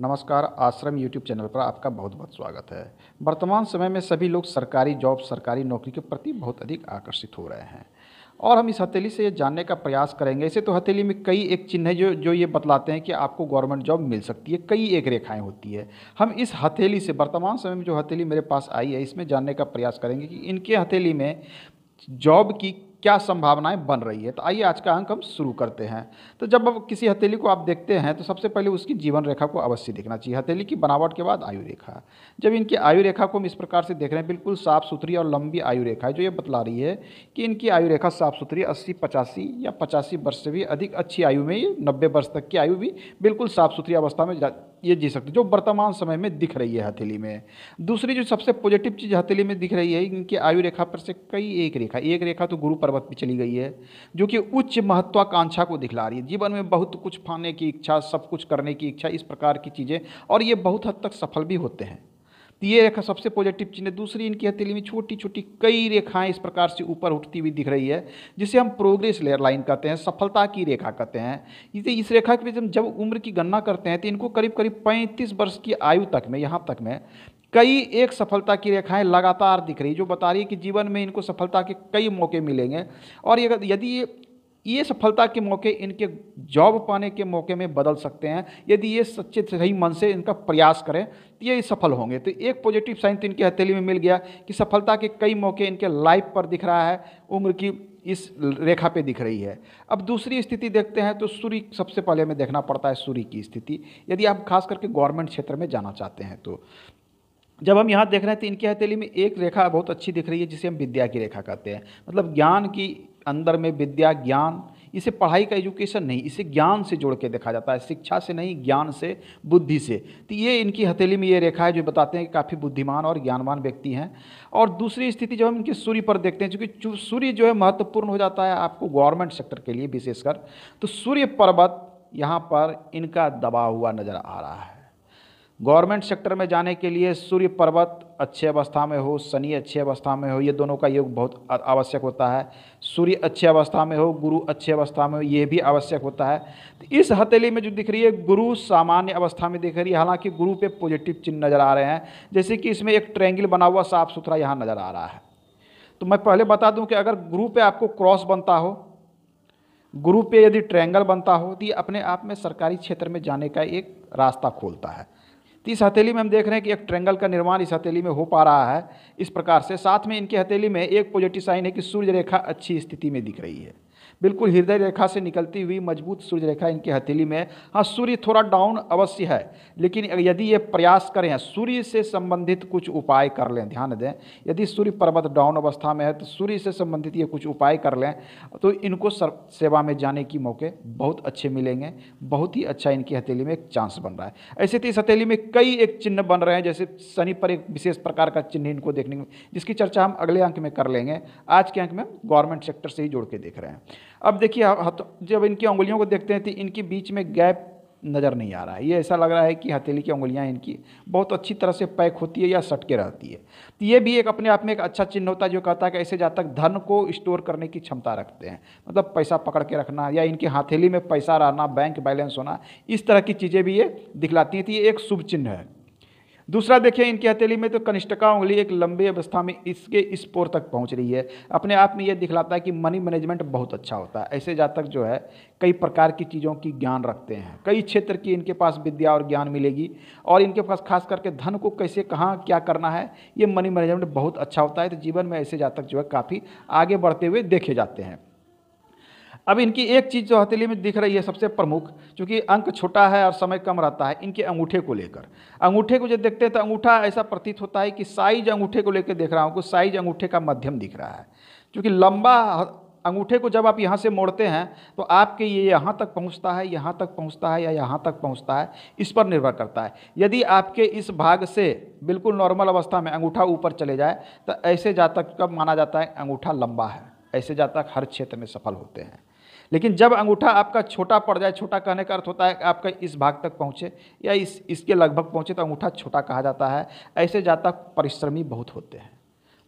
नमस्कार आश्रम YouTube channel पर आपका बहुत बहुत स्वागत है वर्तमान समय में सभी लोग सरकारी जॉब सरकारी नौकरी के प्रति बहुत अधिक आकर्षित हो रहे हैं और हम इस हथेली से ये जानने का प्रयास करेंगे ऐसे तो हथेली में कई एक चिन्ह है जो जो ये बतलाते हैं कि आपको गवर्नमेंट जॉब मिल सकती है कई एक रेखाएं होती है हम इस हथेली से वर्तमान समय में जो हथेली मेरे पास आई है इसमें जानने का प्रयास करेंगे कि इनके हथेली में जॉब की क्या संभावनाएं बन रही है तो आइए आज का अंक हम शुरू करते हैं तो जब अब किसी हथेली को आप देखते हैं तो सबसे पहले उसकी जीवन रेखा को अवश्य देखना चाहिए हथेली की बनावट के बाद आयु रेखा जब इनकी आयु रेखा को हम इस प्रकार से देख रहे हैं बिल्कुल साफ सुथरी और लंबी आयु रेखा है जो ये बतला रही है कि इनकी आयु रेखा साफ सुथरी अस्सी पचासी या पचासी वर्ष से भी अधिक अच्छी आयु में नब्बे वर्ष तक की आयु भी बिल्कुल साफ सुथरी अवस्था में ये जी सकते जो वर्तमान समय में दिख रही है हथेली में दूसरी जो सबसे पॉजिटिव चीज़ हथेली में दिख रही है इनकी आयु रेखा पर से कई एक रेखा एक रेखा तो गुरु पर्वत पर चली गई है जो कि उच्च महत्वाकांक्षा को दिखला रही है जीवन में बहुत कुछ पाने की इच्छा सब कुछ करने की इच्छा इस प्रकार की चीज़ें और ये बहुत हद तक सफल भी होते हैं तो ये रेखा सबसे पॉजिटिव चिन्ह है दूसरी इनकी हथेली में छोटी छोटी कई रेखाएं इस प्रकार से ऊपर उठती हुई दिख रही है जिसे हम प्रोग्रेस लेयर लाइन कहते हैं सफलता की रेखा कहते हैं इसे इस रेखा के बीच जब उम्र की गणना करते हैं तो इनको करीब करीब पैंतीस वर्ष की आयु तक में यहाँ तक में कई एक सफलता की रेखाएं लगातार दिख रही जो बता रही है कि जीवन में इनको सफलता के कई मौके मिलेंगे और यदि ये सफलता के मौके इनके जॉब पाने के मौके में बदल सकते हैं यदि ये सच्चे सही मन से इनका प्रयास करें तो ये सफल होंगे तो एक पॉजिटिव साइन तो इनकी हथेली में मिल गया कि सफलता के कई मौके इनके लाइफ पर दिख रहा है उम्र की इस रेखा पे दिख रही है अब दूसरी स्थिति देखते हैं तो सूर्य सबसे पहले हमें देखना पड़ता है सूर्य की स्थिति यदि आप खास करके गवर्नमेंट क्षेत्र में जाना चाहते हैं तो जब हम यहाँ देख रहे हैं तो इनकी हथेली में एक रेखा बहुत अच्छी दिख रही है जिसे हम विद्या की रेखा कहते हैं मतलब ज्ञान की अंदर में विद्या ज्ञान इसे पढ़ाई का एजुकेशन नहीं इसे ज्ञान से जोड़ के देखा जाता है शिक्षा से नहीं ज्ञान से बुद्धि से तो ये इनकी हथेली में ये रेखा है जो बताते हैं कि काफ़ी बुद्धिमान और ज्ञानवान व्यक्ति हैं और दूसरी स्थिति जो हम इनके सूर्य पर देखते हैं क्योंकि सूर्य जो है महत्वपूर्ण हो जाता है आपको गवर्नमेंट सेक्टर के लिए विशेषकर तो सूर्य पर्वत यहाँ पर इनका दबा हुआ नज़र आ रहा है गवर्नमेंट सेक्टर में जाने के लिए सूर्य पर्वत अच्छे अवस्था में हो शनि अच्छे अवस्था में हो ये दोनों का योग बहुत आवश्यक होता है सूर्य अच्छे अवस्था में हो गुरु अच्छे अवस्था में हो ये भी आवश्यक होता है तो इस हथेली में जो दिख रही है गुरु सामान्य अवस्था में दिख रही है हालांकि गुरु पे पॉजिटिव चिन्ह नज़र आ रहे हैं जैसे कि इसमें एक ट्रैंगल बना हुआ साफ़ सुथरा यहाँ नज़र आ रहा है तो मैं पहले बता दूँ कि अगर गुरु पर आपको क्रॉस बनता हो गुरु पे यदि ट्रैंगल बनता हो तो ये अपने आप में सरकारी क्षेत्र में जाने का एक रास्ता खोलता है तो इस हथेली में हम देख रहे हैं कि एक ट्रेंगल का निर्माण इस हथेली में हो पा रहा है इस प्रकार से साथ में इनकी हथेली में एक पॉजिटिव साइन है कि सूर्य रेखा अच्छी स्थिति में दिख रही है बिल्कुल हृदय रेखा से निकलती हुई मजबूत सूर्य रेखा इनकी हथेली में है हाँ सूर्य थोड़ा डाउन अवश्य है लेकिन यदि ये प्रयास करें सूर्य से संबंधित कुछ उपाय कर लें ध्यान दें यदि सूर्य पर्वत डाउन अवस्था में है तो सूर्य से संबंधित ये कुछ उपाय कर लें तो इनको सेवा में जाने की मौके बहुत अच्छे मिलेंगे बहुत ही अच्छा इनकी हथेली में एक चांस बन रहा है ऐसे तो इस हथेली में कई एक चिन्ह बन रहे हैं जैसे शनि पर एक विशेष प्रकार का चिन्ह इनको देखने जिसकी चर्चा हम अगले अंक में कर लेंगे आज के अंक में गवर्नमेंट सेक्टर से ही जोड़ के देख रहे हैं अब देखिए हाँ, जब इनकी उंगलियों को देखते हैं तो इनके बीच में गैप नज़र नहीं आ रहा है ये ऐसा लग रहा है कि हथेली की उंगलियां इनकी बहुत अच्छी तरह से पैक होती है या सटके रहती है तो ये भी एक अपने आप में एक अच्छा चिन्ह होता है जो कहता है कि ऐसे जातक धन को स्टोर करने की क्षमता रखते हैं मतलब पैसा पकड़ के रखना या इनकी हथेली में पैसा रहना बैंक बैलेंस होना इस तरह की चीज़ें भी ये दिखलाती हैं तो ये एक शुभ चिन्ह है दूसरा देखिए इनकी हथेली में तो कनिष्ठका उंगली एक लंबी अवस्था में इसके इस पोर तक पहुंच रही है अपने आप में यह दिखलाता है कि मनी मैनेजमेंट बहुत अच्छा होता है ऐसे जातक जो है कई प्रकार की चीज़ों की ज्ञान रखते हैं कई क्षेत्र की इनके पास विद्या और ज्ञान मिलेगी और इनके पास खास करके धन को कैसे कहाँ क्या करना है ये मनी मैनेजमेंट बहुत अच्छा होता है तो जीवन में ऐसे जातक जो है काफ़ी आगे बढ़ते हुए देखे जाते हैं अब इनकी एक चीज़ जो हथेली में दिख रही है सबसे प्रमुख क्योंकि अंक छोटा है और समय कम रहता है इनके अंगूठे को लेकर अंगूठे को जब देखते हैं तो अंगूठा ऐसा प्रतीत होता है कि साइज अंगूठे को लेकर देख रहा हूँ कि साइज अंगूठे का मध्यम दिख रहा है क्योंकि लंबा अंगूठे को जब आप यहाँ से मोड़ते हैं तो आपके ये यहाँ तक पहुँचता है यहाँ तक पहुँचता है या यहाँ तक पहुँचता है इस पर निर्भर करता है यदि आपके इस भाग से बिल्कुल नॉर्मल अवस्था में अंगूठा ऊपर चले जाए तो ऐसे जातक कब माना जाता है अंगूठा लंबा है ऐसे जातक हर क्षेत्र में सफल होते हैं लेकिन जब अंगूठा आपका छोटा पड़ जाए छोटा कहने का अर्थ होता है कि आपका इस भाग तक पहुँचे या इस इसके लगभग पहुँचे तो अंगूठा छोटा कहा जाता है ऐसे जातक परिश्रमी बहुत होते हैं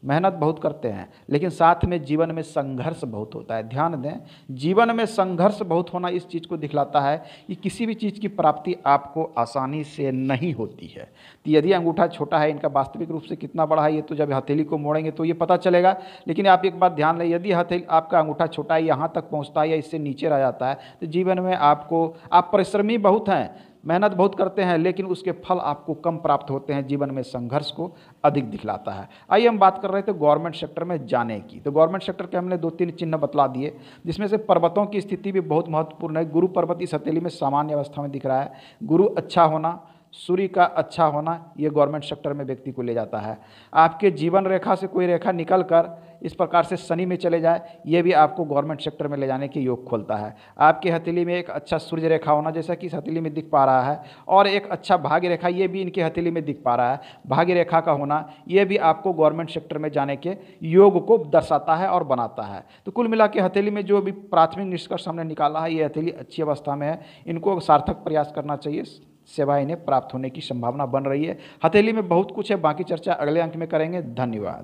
मेहनत बहुत करते हैं लेकिन साथ में जीवन में संघर्ष बहुत होता है ध्यान दें जीवन में संघर्ष बहुत होना इस चीज़ को दिखलाता है कि किसी भी चीज़ की प्राप्ति आपको आसानी से नहीं होती है तो यदि अंगूठा छोटा है इनका वास्तविक रूप से कितना बड़ा है ये तो जब हथेली को मोड़ेंगे तो ये पता चलेगा लेकिन आप एक बात ध्यान लें यदि हथेली आपका अंगूठा छोटा है यहाँ तक पहुँचता है या इससे नीचे रह जाता है तो जीवन में आपको आप परिश्रमी बहुत हैं मेहनत बहुत करते हैं लेकिन उसके फल आपको कम प्राप्त होते हैं जीवन में संघर्ष को अधिक दिखलाता है आइए हम बात कर रहे थे गवर्नमेंट सेक्टर में जाने की तो गवर्नमेंट सेक्टर के हमने दो तीन चिन्ह बतला दिए जिसमें से पर्वतों की स्थिति भी बहुत महत्वपूर्ण है गुरु पर्वत इस हथेली में सामान्य अवस्था में दिख रहा है गुरु अच्छा होना सूर्य का अच्छा होना ये गवर्नमेंट सेक्टर में व्यक्ति को ले जाता है आपके जीवन रेखा से कोई रेखा निकल कर इस प्रकार से शनि में चले जाए ये भी आपको गवर्नमेंट सेक्टर में ले जाने के योग खोलता है आपके हथेली में एक अच्छा सूर्य रेखा होना जैसा कि इस हथेली में दिख पा रहा है और एक अच्छा भाग्य रेखा ये भी इनकी हथेली में दिख पा रहा है भाग्य रेखा का होना ये भी आपको गवर्नमेंट सेक्टर में जाने के योग को दर्शाता है और बनाता है तो कुल मिला के हथेली में जो भी प्राथमिक निष्कर्ष हमने निकाला है ये हथेली अच्छी अवस्था में है इनको सार्थक प्रयास करना चाहिए सेवा इन्हें प्राप्त होने की संभावना बन रही है हथेली में बहुत कुछ है बाकी चर्चा अगले अंक में करेंगे धन्यवाद